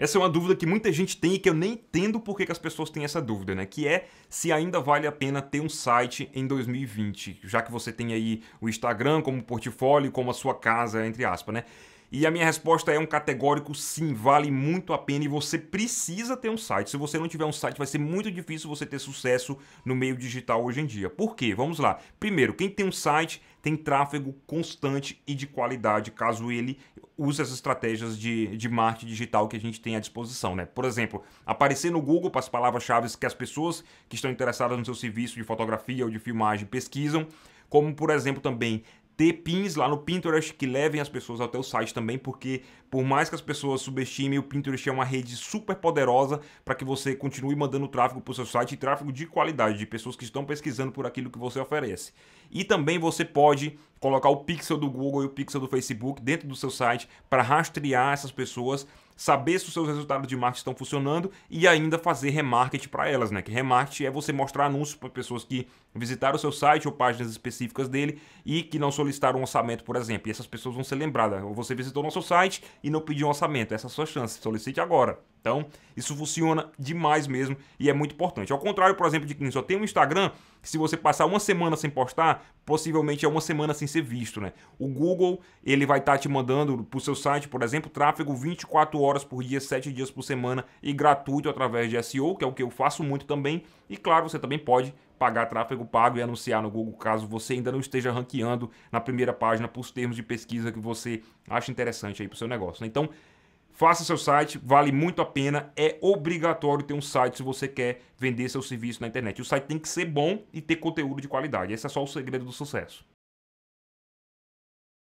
Essa é uma dúvida que muita gente tem e que eu nem entendo porque que as pessoas têm essa dúvida, né? Que é se ainda vale a pena ter um site em 2020, já que você tem aí o Instagram como portfólio, como a sua casa, entre aspas, né? E a minha resposta é um categórico sim, vale muito a pena e você precisa ter um site. Se você não tiver um site, vai ser muito difícil você ter sucesso no meio digital hoje em dia. Por quê? Vamos lá. Primeiro, quem tem um site tem tráfego constante e de qualidade, caso ele use as estratégias de, de marketing digital que a gente tem à disposição. Né? Por exemplo, aparecer no Google para as palavras-chave que as pessoas que estão interessadas no seu serviço de fotografia ou de filmagem pesquisam, como por exemplo também ter pins lá no Pinterest que levem as pessoas até o site também, porque por mais que as pessoas subestimem, o Pinterest é uma rede super poderosa para que você continue mandando tráfego para o seu site, tráfego de qualidade, de pessoas que estão pesquisando por aquilo que você oferece. E também você pode colocar o pixel do Google e o pixel do Facebook dentro do seu site para rastrear essas pessoas, saber se os seus resultados de marketing estão funcionando e ainda fazer remarketing para elas, né? Que remarketing é você mostrar anúncios para pessoas que visitaram o seu site ou páginas específicas dele e que não solicitaram um orçamento, por exemplo. E essas pessoas vão ser lembradas. Você visitou nosso site e não pedir um orçamento. Essa é a sua chance, solicite agora. Então, isso funciona demais mesmo e é muito importante. Ao contrário, por exemplo, de quem só tem um Instagram, se você passar uma semana sem postar, possivelmente é uma semana sem ser visto, né? O Google, ele vai estar tá te mandando para o seu site, por exemplo, tráfego 24 horas por dia, 7 dias por semana e gratuito através de SEO, que é o que eu faço muito também. E claro, você também pode pagar tráfego pago e anunciar no Google, caso você ainda não esteja ranqueando na primeira página para os termos de pesquisa que você acha interessante aí para o seu negócio. Né? Então, Faça seu site, vale muito a pena. É obrigatório ter um site se você quer vender seu serviço na internet. O site tem que ser bom e ter conteúdo de qualidade. Esse é só o segredo do sucesso.